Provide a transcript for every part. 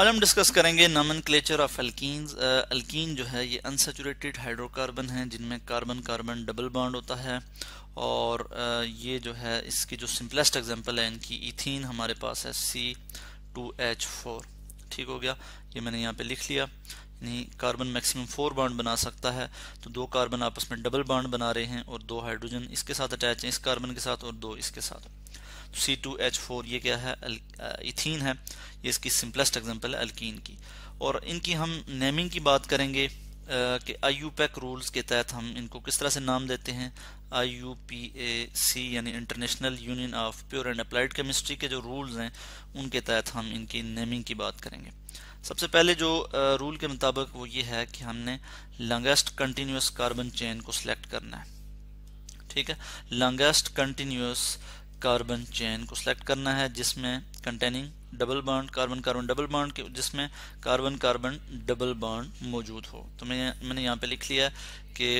आज हम डिस्कस करेंगे nomenclature of alkene alkene जो है ये अनसेचुरेटेड हाइड्रोकार्बन है जिनमें कार्बन कार्बन डबल बॉन्ड होता है और ये जो है इसकी जो सिंपलेस्ट एग्जांपल है इनकी इथीन हमारे पास है सी टू एच फोर ठीक हो गया ये मैंने यहाँ पे लिख लिया नहीं कार्बन मैक्सिमम फोर बॉन्ड बना सकता है तो दो कार्बन आपस में डबल बॉन्ड बना रहे हैं और दो हाइड्रोजन इसके साथ अटैच हैं इस कार्बन के साथ और दो इसके साथ सी टू एच फोर ये क्या है इथीन है ये इसकी सिंपलेस्ट एग्जांपल है अल्कीन की और इनकी हम नेमिंग की बात करेंगे कि आई यू पैक रूल्स के तहत हम इनको किस तरह से नाम देते हैं आई यू पी ए सी यानी international union of pure and applied chemistry के जो रूल्स हैं उनके तहत हम इनकी नेमिंग की बात करेंगे सबसे पहले जो रूल के मुताबिक वो ये है कि हमने लॉन्गेस्ट कंटिन्यूस कार्बन चेन को सिलेक्ट करना है ठीक है लॉन्गेस्ट कंटिन्यूस कार्बन चेन को सिलेक्ट करना है जिसमें containing double bond carbon carbon double bond जिसमें कार्बन कार्बन डबल बॉन्ड मौजूद हो तो मैं मैंने यहाँ पे लिख लिया कि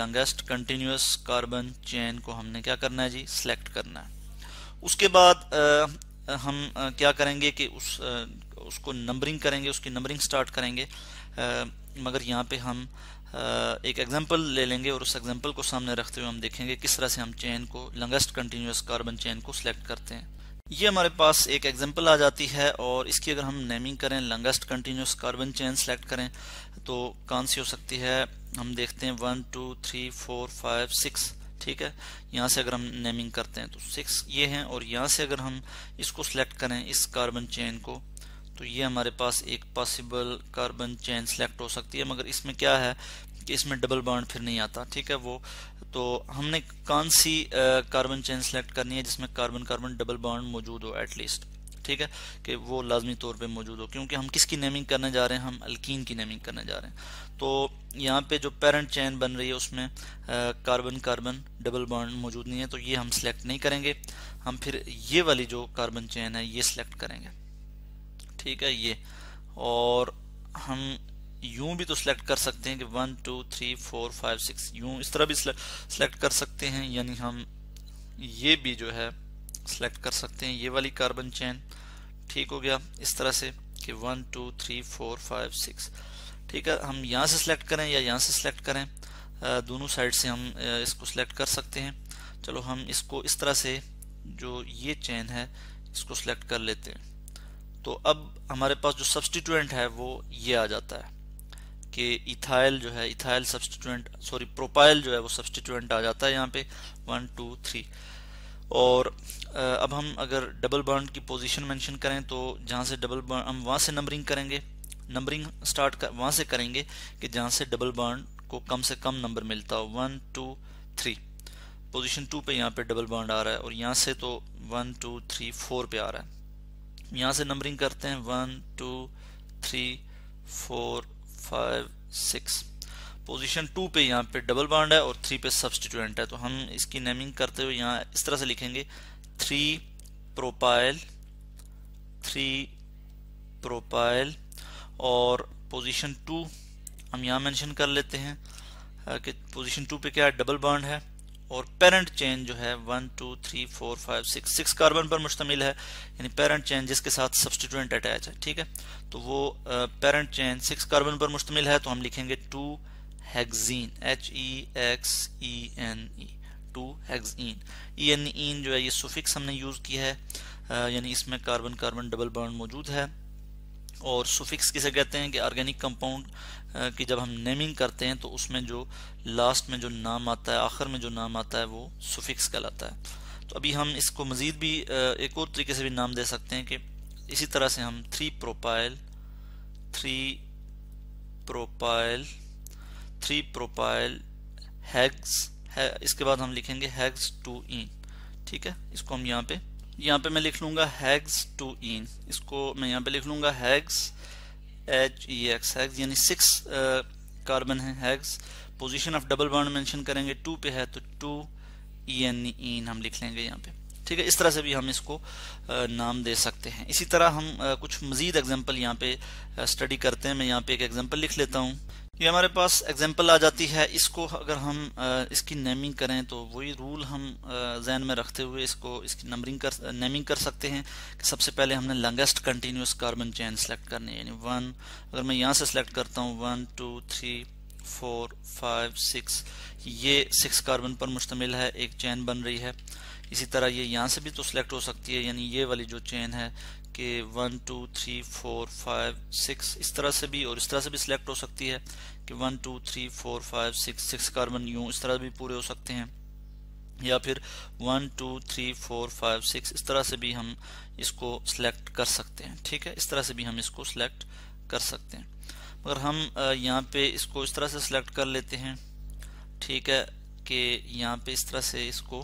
लंगेस्ट कंटिन्यूस कार्बन चेन को हमने क्या करना है जी सिलेक्ट करना है उसके बाद आ, हम आ, क्या करेंगे कि उस आ, उसको नंबरिंग करेंगे उसकी नंबरिंग स्टार्ट करेंगे मगर यहाँ पे हम एक एग्जांपल ले लेंगे और उस एग्जांपल को सामने रखते हुए हम देखेंगे किस तरह से हम चेन को लंगेस्ट कंटिन्यूस कार्बन चेन को सिलेक्ट करते हैं ये हमारे पास एक एग्जांपल आ जाती है और इसकी अगर हम नेमिंग करें longest continuous carbon chain select करें तो कौन सी हो सकती है हम देखते हैं one two three four five six ठीक है यहाँ से अगर हम नेमिंग करते हैं तो सिक्स ये हैं और यहाँ से अगर हम इसको सेलेक्ट करें इस कार्बन चेन को तो ये हमारे पास एक पॉसिबल कार्बन चेन सेलेक्ट हो सकती है मगर इसमें क्या है कि इसमें डबल बॉन्ड फिर नहीं आता ठीक है वो तो हमने कौन सी कार्बन चेन सेलेक्ट करनी है जिसमें कार्बन कार्बन डबल बॉन्ड मौजूद हो एटलीस्ट ठीक है कि वो लाजमी तौर पे मौजूद हो क्योंकि हम किसकी नेमिंग करने जा रहे हैं हम अल्कीन की नेमिंग करने जा रहे हैं तो यहाँ पे जो पेरेंट चैन बन रही है उसमें कार्बन कार्बन डबल बॉन्ड मौजूद नहीं है तो ये हम सिलेक्ट नहीं करेंगे हम फिर ये वाली जो कार्बन चैन है ये सिलेक्ट करेंगे ठीक है ये और हम यूं भी तो सिलेक्ट कर सकते हैं कि one two three four five six यूं इस तरह भी सिलेक्ट कर सकते हैं यानी हम ये भी जो है सिलेक्ट कर सकते हैं ये वाली कार्बन चैन ठीक हो गया इस तरह से कि one two three four five six ठीक है हम यहाँ से सिलेक्ट करें या यहाँ से सिलेक्ट करें दोनों साइड से हम इसको सिलेक्ट कर सकते हैं चलो हम इसको इस तरह से जो ये चैन है इसको सिलेक्ट कर लेते हैं तो अब हमारे पास जो सब्सटीट्यूएंट है वो ये आ जाता है कि इथाइल जो है इथाइल सब्सटीट्यूएंट सॉरी प्रोपाइल जो है वो सब्सटीट्यूएंट आ जाता है यहाँ पे वन टू थ्री और अब हम अगर डबल बॉन्ड की पोजीशन मेंशन करें तो जहाँ से डबल बॉन्ड हम वहाँ से नंबरिंग करेंगे नंबरिंग स्टार्ट कर वहाँ से करेंगे कि जहाँ से डबल बॉन्ड को कम से कम नंबर मिलता हो one two three position two पे यहाँ पे डबल बॉन्ड आ रहा है और यहाँ से तो वन टू थ्री फोर पे आ रहा है यहाँ से नंबरिंग करते हैं one two three four five six position two पे यहाँ पे डबल बाउंड है और थ्री पे सब्सटीट्यूएंट है तो हम इसकी नेमिंग करते हुए यहाँ इस तरह से लिखेंगे थ्री प्रोपाइल थ्री प्रोपाइल और पोजीशन टू हम यहाँ मेंशन कर लेते हैं कि पोजीशन टू पे क्या है डबल बाउंड है और पेरेंट चेन जो है one two three four five six six carbon पर मुश्तमिल है यानी पेरेंट चेन जिसके साथ सब्सटीट्यूएंट अटैच है ठीक है तो वो पेरेंट चेन सिक्स कार्बन पर मुश्तमिल है तो हम लिखेंगे two hexene H E X E N E two hexene E N ene जो है ये सुफिक्स हमने यूज़ किया है यानी इसमें कार्बन कार्बन डबल बॉन्ड मौजूद है और सुफिक्स किसे कहते हैं कि ऑर्गेनिक कंपाउंड की जब हम नेमिंग करते हैं तो उसमें जो लास्ट में जो नाम आता है आखिर में जो नाम आता है वो सुफिक्स कहलाता है तो अभी हम इसको मज़ीद भी एक और तरीके से भी नाम दे सकते हैं कि इसी तरह से हम three propyl three propyl three propyl hex है इसके बाद हम लिखेंगे हैग्स टू इन ठीक है इसको हम यहाँ पे यहाँ पे मैं लिख लूंगा हैग्स टू इन इसको मैं यहाँ पे लिख लूंगा हैग्स एच ई एक्स हैग्स यानी सिक्स कार्बन है hex position of double bond mention करेंगे टू पे है तो टू ई एन इन हम लिख लेंगे यहाँ पे ठीक है इस तरह से भी हम इसको नाम दे सकते हैं इसी तरह हम कुछ मज़ीद एग्जाम्पल यहाँ पे स्टडी करते हैं मैं यहाँ पे एक एग्जाम्पल लिख लेता हूँ ये हमारे पास एग्जांपल आ जाती है इसको अगर हम इसकी नेमिंग करें तो वही रूल हम जहन में रखते हुए इसको इसकी नंबरिंग कर नेमिंग कर सकते हैं कि सबसे पहले हमने longest continuous carbon chain select करनी है यानी वन अगर मैं यहाँ से सेलेक्ट करता हूँ one two three four five six ये सिक्स कार्बन पर मुश्तमिल है एक चैन बन रही है इसी तरह ये यहाँ से भी तो सिलेक्ट हो सकती है यानी ये वाली जो चेन है कि one two three four five six इस तरह से भी और इस तरह से भी सिलेक्ट हो सकती है कि one two three four five six six carbon यूँ इस तरह भी पूरे हो सकते हैं या फिर one two three four five six इस तरह से भी हम इसको सिलेक्ट कर सकते हैं ठीक है इस तरह से भी हम इसको सिलेक्ट कर सकते हैं मगर हम यहाँ पे इसको इस तरह से सिलेक्ट कर लेते हैं ठीक है कि यहाँ पे इस तरह से इसको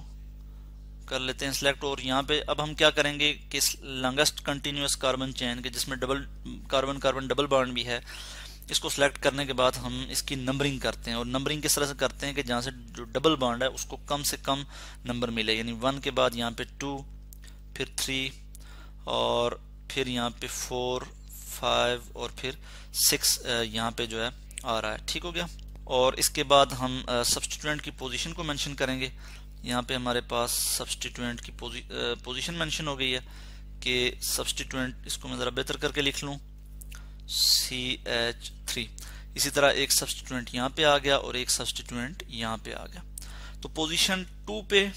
कर लेते हैं सिलेक्ट और यहाँ पे अब हम क्या करेंगे कि लॉन्गेस्ट कंटिन्यूस कार्बन चेन के जिसमें double carbon carbon double bond भी है इसको सिलेक्ट करने के बाद हम इसकी नंबरिंग करते हैं और नंबरिंग किस तरह से करते हैं कि जहाँ से जो डबल बॉन्ड है उसको कम से कम नंबर मिले यानी वन के बाद यहाँ पे टू फिर थ्री और फिर यहाँ पे फोर फाइव और फिर सिक्स यहाँ पे जो है आ रहा है ठीक हो गया और इसके बाद हम सब्सटूडेंट की पोजीशन को मेंशन करेंगे यहाँ पे हमारे पास सब्सटीटेंट की पोजीशन मेंशन हो गई है कि सब्सटीटेंट इसको मैं ज़रा बेहतर करके लिख लूँ सी एच थ्री इसी तरह एक सब्सटीट्यूएंट यहाँ पे आ गया और एक सब्सटीटेंट यहाँ पे आ गया तो पोजीशन टू पे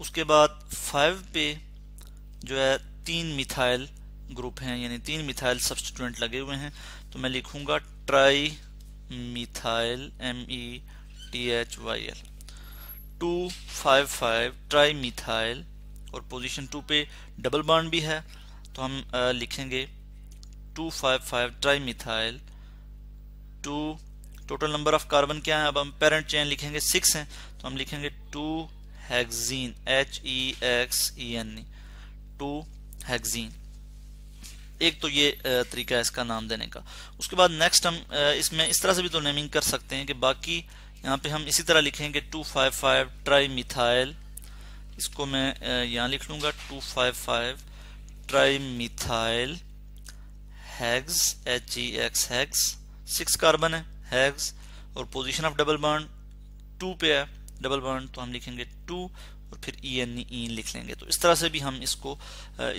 उसके बाद फाइव पे जो है तीन मिथाइल ग्रुप हैं यानी तीन मिथाइल सब्सटीटेंट लगे हुए हैं तो मैं लिखूंगा trimethyl M E T H Y L 255 five और पोजीशन टू पे डबल बॉन्ड भी है तो हम आ, लिखेंगे 255 five two total number of carbon क्या है अब हम पेरेंट चेन लिखेंगे सिक्स हैं तो हम लिखेंगे two hexene H E X E N E two hexene एक तो ये तरीका है इसका नाम देने का उसके बाद नेक्स्ट हम इसमें इस तरह से भी तो नेमिंग कर सकते हैं कि बाकी यहाँ पे हम इसी तरह लिखेंगे 255 ट्राई मिथाइल इसको मैं यहाँ लिख लूँगा 255 trimethyl hex H E X hex six carbon है हैग्स और position of double bond two पे है डबल बॉन्ड तो हम लिखेंगे टू और फिर ई एन ई लिख लेंगे तो इस तरह से भी हम इसको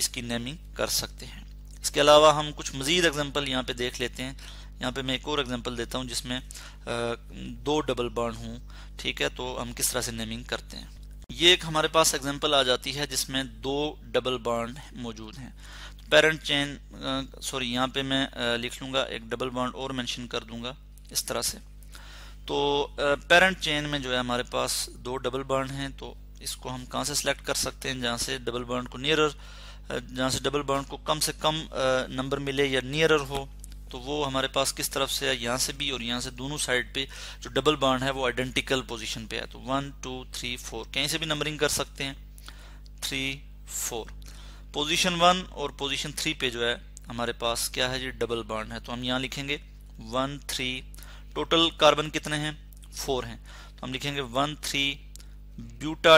इसकी नेमिंग कर सकते हैं इसके अलावा हम कुछ मज़ीद एग्जाम्पल यहाँ पे देख लेते हैं यहाँ पे मैं एक और एग्जांपल देता हूँ जिसमें दो डबल बर्न हूँ ठीक है तो हम किस तरह से नेमिंग करते हैं ये एक हमारे पास एग्जांपल आ जाती है जिसमें दो डबल बर्न मौजूद हैं पेरेंट चेन सॉरी यहाँ पे मैं लिख लूँगा एक डबल बॉन्ड और मैंशन कर दूंगा इस तरह से तो पेरेंट चेन में जो है हमारे पास दो डबल बॉन्ड हैं तो इसको हम कहाँ से सिलेक्ट कर सकते हैं जहाँ से डबल बॉन्ड को नियरर जहाँ से डबल बॉन्ड को कम से कम नंबर मिले या नियरर हो तो वो हमारे पास किस तरफ से है यहाँ से भी और यहाँ से दोनों साइड पे जो डबल बाड है वो आइडेंटिकल पोजिशन पे है तो वन टू थ्री फोर कहीं से भी नंबरिंग कर सकते हैं थ्री फोर पोजिशन वन और पोजिशन थ्री पे जो है हमारे पास क्या है जी डबल बाड है तो हम यहाँ लिखेंगे वन थ्री टोटल कार्बन कितने हैं फोर हैं तो हम लिखेंगे one three buta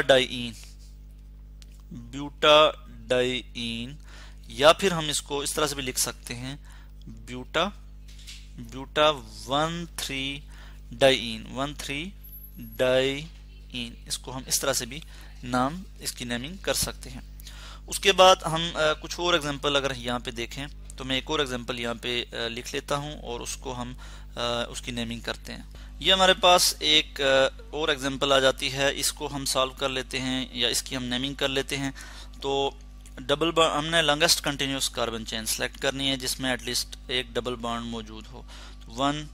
buta diene या फिर हम इसको इस तरह से भी लिख सकते हैं buta buta one three diene one three diene इसको हम इस तरह से भी नाम इसकी नेमिंग कर सकते हैं उसके बाद हम आ, कुछ और एग्जांपल अगर यहाँ पे देखें तो मैं एक और एग्जांपल यहाँ पे आ, लिख लेता हूँ और उसको हम आ, उसकी नेमिंग करते हैं ये हमारे पास एक और एग्जांपल आ जाती है इसको हम सॉल्व कर लेते हैं या इसकी हम नेमिंग कर लेते हैं तो डबल बर्न हमने longest continuous carbon chain select करनी है जिसमें एटलीस्ट एक डबल बॉन्ड मौजूद हो वन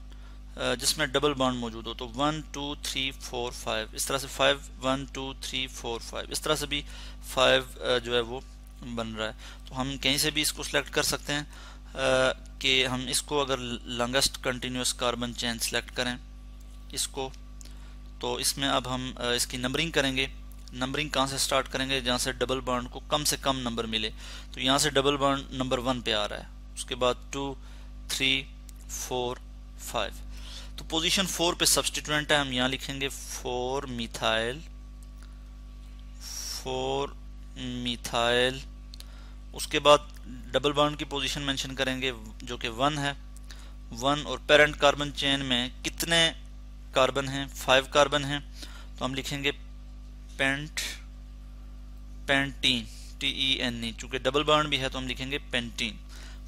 जिसमें डबल बॉन्ड मौजूद हो तो one two three four five इस तरह से five one two three four five इस तरह से भी फाइव जो है वो बन रहा है तो हम कहीं से भी इसको सिलेक्ट कर सकते हैं कि हम इसको अगर longest continuous carbon chain select करें इसको तो इसमें अब हम इसकी नंबरिंग करेंगे नंबरिंग कहाँ से स्टार्ट करेंगे जहाँ से डबल बर्न को कम से कम नंबर मिले तो यहाँ से डबल बर्न नंबर वन पे आ रहा है उसके बाद टू थ्री फोर फाइव तो पोजीशन फोर पे सब्सटीट्यूएंट है हम यहाँ लिखेंगे फोर मिथाइल फोर मिथाइल उसके बाद डबल बॉन्ड की पोजीशन मेंशन करेंगे जो कि वन है वन और पेरेंट कार्बन चेन में कितने कार्बन हैं फाइव कार्बन हैं तो हम लिखेंगे pent pentene T E N E चूंकि डबल बर्न भी है तो हम लिखेंगे pentene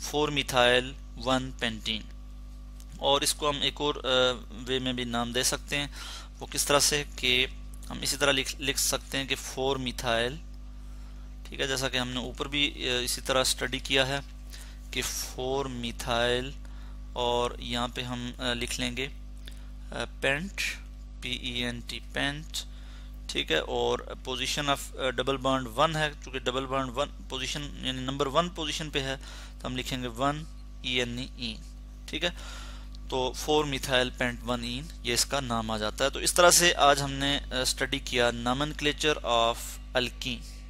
four methyl one pentene और इसको हम एक और वे में भी नाम दे सकते हैं वो किस तरह से कि हम इसी तरह लिख लिख सकते हैं कि फोर मिथाइल ठीक है जैसा कि हमने ऊपर भी इसी तरह स्टडी किया है कि फोर मिथाइल और यहाँ पे हम लिख लेंगे pent P E N T pent ठीक है और position of double bond one है क्योंकि डबल बॉन्ड वन पोजीशन यानी नंबर वन पोजीशन पे है तो हम लिखेंगे वन ई एन ई ठीक है तो four methyl pent one ene ये इसका नाम आ जाता है तो इस तरह से आज हमने स्टडी uh, किया नामन ऑफ अल्किन